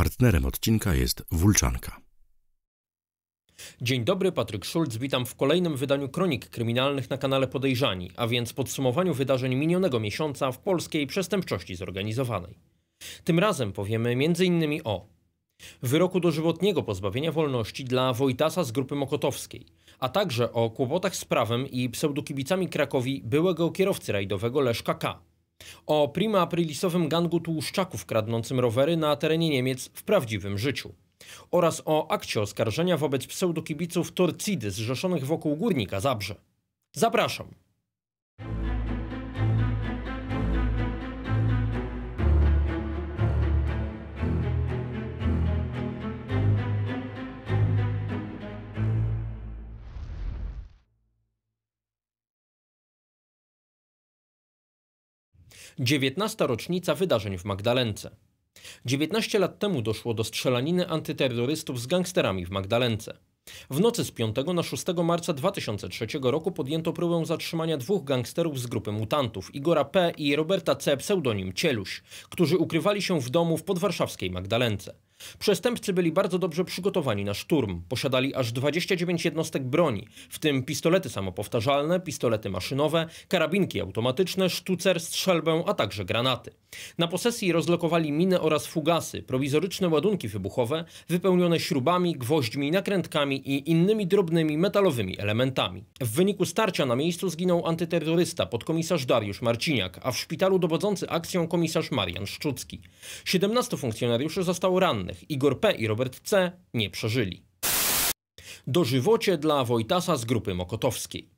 Partnerem odcinka jest Wulczanka. Dzień dobry, Patryk Szulc. Witam w kolejnym wydaniu Kronik Kryminalnych na kanale Podejrzani, a więc podsumowaniu wydarzeń minionego miesiąca w polskiej przestępczości zorganizowanej. Tym razem powiemy m.in. o wyroku dożywotniego pozbawienia wolności dla Wojtasa z Grupy Mokotowskiej, a także o kłopotach z prawem i pseudokibicami Krakowi byłego kierowcy rajdowego Leszka K., o prima aprilisowym gangu tłuszczaków kradnącym rowery na terenie Niemiec w prawdziwym życiu oraz o akcie oskarżenia wobec pseudokibiców Torcidy zrzeszonych wokół Górnika Zabrze. Zapraszam! 19. rocznica wydarzeń w Magdalence. 19 lat temu doszło do strzelaniny antyterrorystów z gangsterami w Magdalence. W nocy z 5 na 6 marca 2003 roku podjęto próbę zatrzymania dwóch gangsterów z grupy mutantów, Igora P. i Roberta C., pseudonim Cieluś, którzy ukrywali się w domu w podwarszawskiej Magdalence. Przestępcy byli bardzo dobrze przygotowani na szturm. Posiadali aż 29 jednostek broni, w tym pistolety samopowtarzalne, pistolety maszynowe, karabinki automatyczne, sztucer, strzelbę, a także granaty. Na posesji rozlokowali miny oraz fugasy, prowizoryczne ładunki wybuchowe wypełnione śrubami, gwoźdźmi, nakrętkami i innymi drobnymi metalowymi elementami. W wyniku starcia na miejscu zginął antyterrorysta podkomisarz Dariusz Marciniak, a w szpitalu dowodzący akcją komisarz Marian Szczucki. 17 funkcjonariuszy zostało rannych Igor P. i Robert C. nie przeżyli. Dożywocie dla Wojtasa z grupy Mokotowskiej.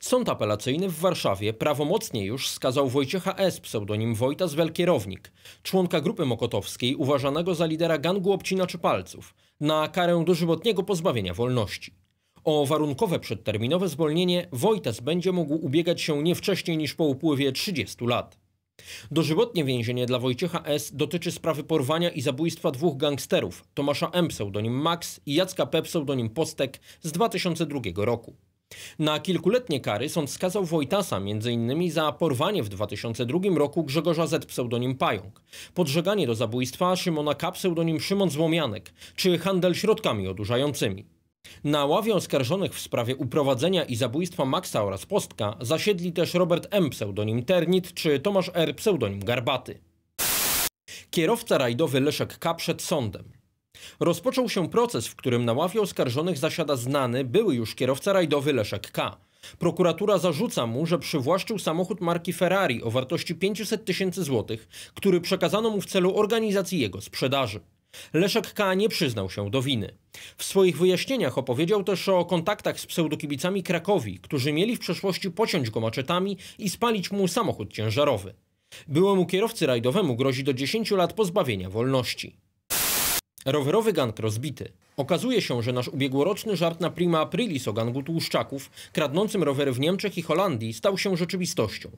Sąd apelacyjny w Warszawie prawomocnie już skazał Wojciecha S., pseudonim Wojtas Welkierownik, członka grupy mokotowskiej uważanego za lidera gangu obcinaczy palców, na karę dożywotniego pozbawienia wolności. O warunkowe przedterminowe zwolnienie Wojtas będzie mógł ubiegać się nie wcześniej niż po upływie 30 lat. Dożywotnie więzienie dla Wojciecha S. dotyczy sprawy porwania i zabójstwa dwóch gangsterów, Tomasza M. pseudonim Max i Jacka P. pseudonim Postek z 2002 roku. Na kilkuletnie kary sąd skazał Wojtasa m.in. za porwanie w 2002 roku Grzegorza Z. pseudonim Pająk, podżeganie do zabójstwa Szymona K. pseudonim Szymon Złomianek czy handel środkami odurzającymi. Na ławie oskarżonych w sprawie uprowadzenia i zabójstwa Maxa oraz Postka zasiedli też Robert M. pseudonim Ternit czy Tomasz R. pseudonim Garbaty. Kierowca rajdowy Leszek K. przed sądem. Rozpoczął się proces, w którym na ławie oskarżonych zasiada znany, były już kierowca rajdowy Leszek K. Prokuratura zarzuca mu, że przywłaszczył samochód marki Ferrari o wartości 500 tysięcy złotych, który przekazano mu w celu organizacji jego sprzedaży. Leszek K. nie przyznał się do winy. W swoich wyjaśnieniach opowiedział też o kontaktach z pseudokibicami Krakowi, którzy mieli w przeszłości pociąć go maczetami i spalić mu samochód ciężarowy. Byłemu kierowcy rajdowemu grozi do 10 lat pozbawienia wolności. Rowerowy gang rozbity. Okazuje się, że nasz ubiegłoroczny żart na prima aprilis o gangu tłuszczaków kradnącym rowery w Niemczech i Holandii stał się rzeczywistością.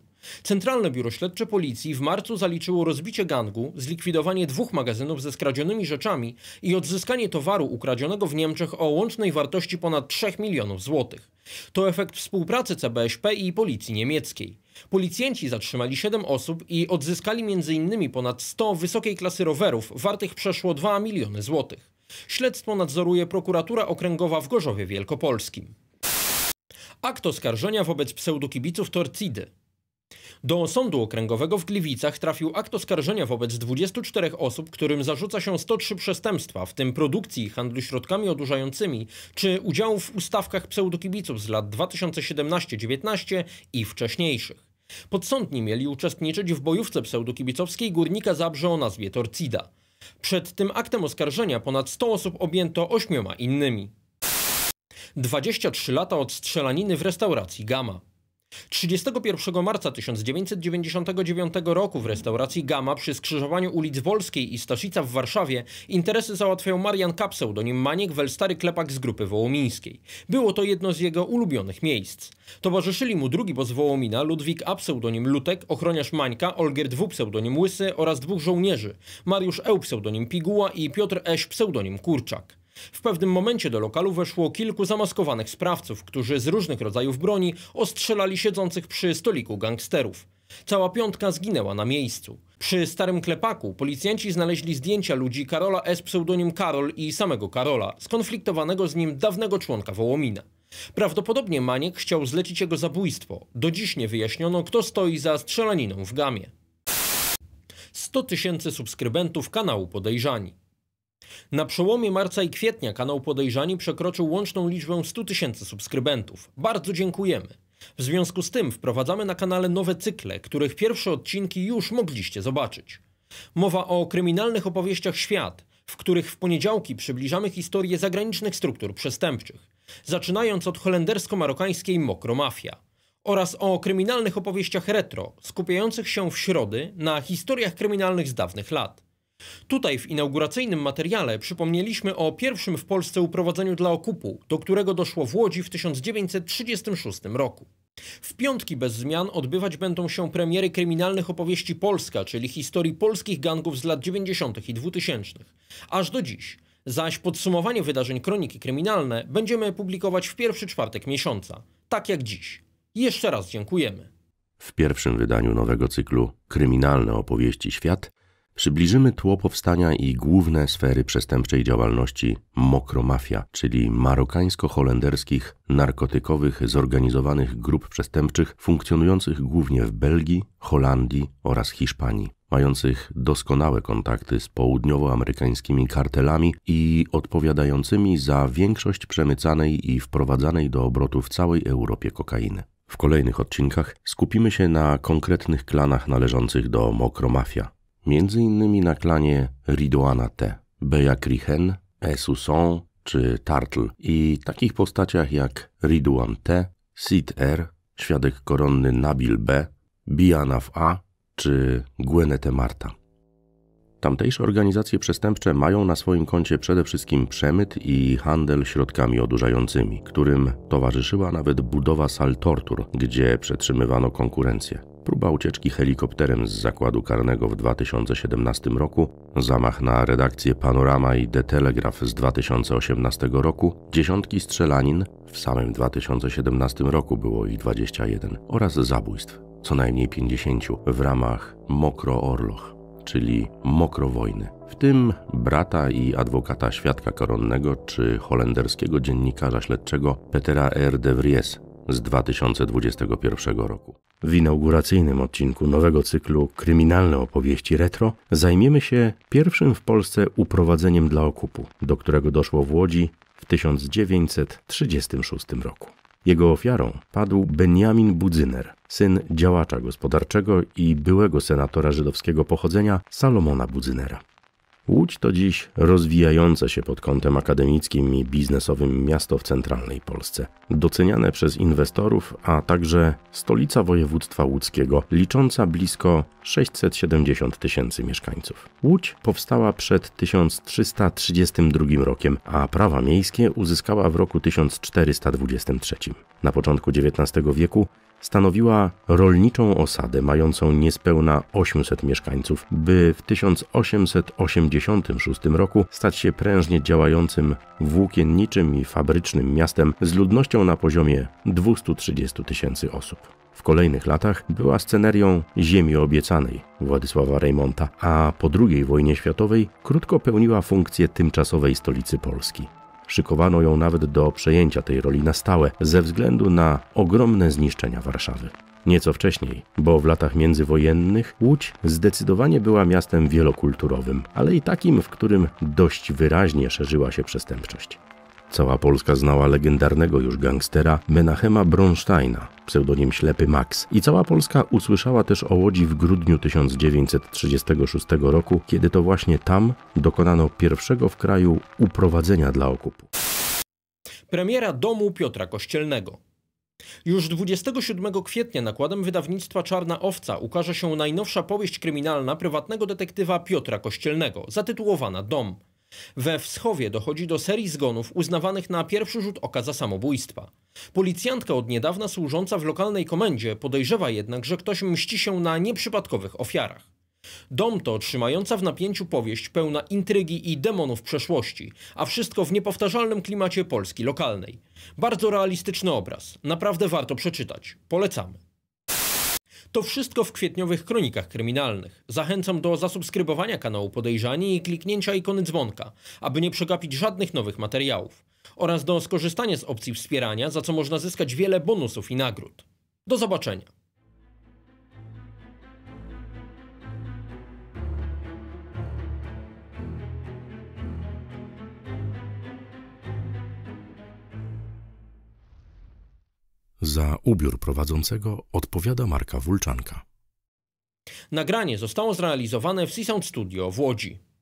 Centralne Biuro Śledcze Policji w marcu zaliczyło rozbicie gangu, zlikwidowanie dwóch magazynów ze skradzionymi rzeczami i odzyskanie towaru ukradzionego w Niemczech o łącznej wartości ponad 3 milionów złotych. To efekt współpracy CBSP i Policji niemieckiej. Policjenci zatrzymali 7 osób i odzyskali m.in. ponad 100 wysokiej klasy rowerów wartych przeszło 2 miliony złotych. Śledztwo nadzoruje prokuratura okręgowa w Gorzowie Wielkopolskim. Akt oskarżenia wobec pseudokibiców Torcidy. Do sądu okręgowego w Gliwicach trafił akt oskarżenia wobec 24 osób, którym zarzuca się 103 przestępstwa, w tym produkcji i handlu środkami odurzającymi, czy udziału w ustawkach pseudokibiców z lat 2017-19 i wcześniejszych. Podsądni mieli uczestniczyć w bojówce pseudokibicowskiej górnika Zabrze o nazwie Torcida. Przed tym aktem oskarżenia ponad 100 osób objęto ośmioma innymi. 23 lata od strzelaniny w restauracji Gama. 31 marca 1999 roku w restauracji Gama przy skrzyżowaniu ulic Wolskiej i Staszica w Warszawie interesy załatwiał Marian Kapseł, do nim Maniek Welstary Klepak z grupy wołomińskiej. Było to jedno z jego ulubionych miejsc. Towarzyszyli mu drugi boss Wołomina, Ludwik A pseudonim Lutek, ochroniarz Mańka, Olgierd W pseudonim Łysy oraz dwóch żołnierzy, Mariusz E pseudonim Piguła i Piotr Eś pseudonim Kurczak. W pewnym momencie do lokalu weszło kilku zamaskowanych sprawców, którzy z różnych rodzajów broni ostrzelali siedzących przy stoliku gangsterów. Cała piątka zginęła na miejscu. Przy starym klepaku policjanci znaleźli zdjęcia ludzi Karola S. pseudonim Karol i samego Karola, skonfliktowanego z nim dawnego członka Wołomina. Prawdopodobnie Maniek chciał zlecić jego zabójstwo. Do dziś nie wyjaśniono, kto stoi za strzelaniną w gamie. 100 tysięcy subskrybentów kanału Podejrzani. Na przełomie marca i kwietnia kanał Podejrzani przekroczył łączną liczbę 100 tysięcy subskrybentów. Bardzo dziękujemy. W związku z tym wprowadzamy na kanale nowe cykle, których pierwsze odcinki już mogliście zobaczyć. Mowa o kryminalnych opowieściach świat, w których w poniedziałki przybliżamy historię zagranicznych struktur przestępczych, zaczynając od holendersko-marokańskiej Mokromafia oraz o kryminalnych opowieściach retro, skupiających się w środy na historiach kryminalnych z dawnych lat. Tutaj w inauguracyjnym materiale przypomnieliśmy o pierwszym w Polsce uprowadzeniu dla okupu, do którego doszło w Łodzi w 1936 roku. W piątki bez zmian odbywać będą się premiery kryminalnych opowieści Polska, czyli historii polskich gangów z lat 90. i 2000. Aż do dziś. Zaś podsumowanie wydarzeń Kroniki Kryminalne będziemy publikować w pierwszy czwartek miesiąca, tak jak dziś. Jeszcze raz dziękujemy. W pierwszym wydaniu nowego cyklu Kryminalne opowieści świat Przybliżymy tło powstania i główne sfery przestępczej działalności mokromafia, czyli marokańsko-holenderskich narkotykowych zorganizowanych grup przestępczych funkcjonujących głównie w Belgii, Holandii oraz Hiszpanii, mających doskonałe kontakty z południowoamerykańskimi kartelami i odpowiadającymi za większość przemycanej i wprowadzanej do obrotu w całej Europie kokainy. W kolejnych odcinkach skupimy się na konkretnych klanach należących do mokromafia między innymi na klanie Ridwana T, Beja Krichen, Esuson czy Tartl i takich postaciach jak Ridwan T, Sid R, świadek koronny Nabil B, Bianaf A czy Gwenete Marta. Tamtejsze organizacje przestępcze mają na swoim koncie przede wszystkim przemyt i handel środkami odurzającymi, którym towarzyszyła nawet budowa sal tortur, gdzie przetrzymywano konkurencję próba ucieczki helikopterem z zakładu karnego w 2017 roku, zamach na redakcję Panorama i The Telegraph z 2018 roku, dziesiątki strzelanin, w samym 2017 roku było ich 21, oraz zabójstw, co najmniej 50, w ramach Mokro Orloch, czyli Mokro Wojny. w tym brata i adwokata świadka koronnego czy holenderskiego dziennikarza śledczego Petera R. de Vries, z 2021 roku. W inauguracyjnym odcinku nowego cyklu Kryminalne opowieści retro zajmiemy się pierwszym w Polsce uprowadzeniem dla okupu, do którego doszło w Łodzi w 1936 roku. Jego ofiarą padł Benjamin Budzyner, syn działacza gospodarczego i byłego senatora żydowskiego pochodzenia Salomona Budzynera. Łódź to dziś rozwijające się pod kątem akademickim i biznesowym miasto w centralnej Polsce, doceniane przez inwestorów, a także stolica województwa łódzkiego, licząca blisko 670 tysięcy mieszkańców. Łódź powstała przed 1332 rokiem, a prawa miejskie uzyskała w roku 1423. Na początku XIX wieku stanowiła rolniczą osadę mającą niespełna 800 mieszkańców, by w 1886 roku stać się prężnie działającym włókienniczym i fabrycznym miastem z ludnością na poziomie 230 tysięcy osób. W kolejnych latach była scenerią Ziemi Obiecanej Władysława Reymonta, a po II wojnie światowej krótko pełniła funkcję tymczasowej stolicy Polski. Szykowano ją nawet do przejęcia tej roli na stałe ze względu na ogromne zniszczenia Warszawy. Nieco wcześniej, bo w latach międzywojennych Łódź zdecydowanie była miastem wielokulturowym, ale i takim, w którym dość wyraźnie szerzyła się przestępczość. Cała Polska znała legendarnego już gangstera Menachema Bronsteina, pseudonim Ślepy Max. I cała Polska usłyszała też o Łodzi w grudniu 1936 roku, kiedy to właśnie tam dokonano pierwszego w kraju uprowadzenia dla okupu. Premiera domu Piotra Kościelnego. Już 27 kwietnia nakładem wydawnictwa Czarna Owca ukaże się najnowsza powieść kryminalna prywatnego detektywa Piotra Kościelnego, zatytułowana Dom. We Wschowie dochodzi do serii zgonów uznawanych na pierwszy rzut oka za samobójstwa. Policjantka od niedawna służąca w lokalnej komendzie podejrzewa jednak, że ktoś mści się na nieprzypadkowych ofiarach. Dom to trzymająca w napięciu powieść pełna intrygi i demonów przeszłości, a wszystko w niepowtarzalnym klimacie Polski lokalnej. Bardzo realistyczny obraz, naprawdę warto przeczytać. Polecamy. To wszystko w kwietniowych kronikach kryminalnych. Zachęcam do zasubskrybowania kanału Podejrzani i kliknięcia ikony dzwonka, aby nie przegapić żadnych nowych materiałów. Oraz do skorzystania z opcji wspierania, za co można zyskać wiele bonusów i nagród. Do zobaczenia. Za ubiór prowadzącego odpowiada Marka Wulczanka. Nagranie zostało zrealizowane w Seasound Studio w Łodzi.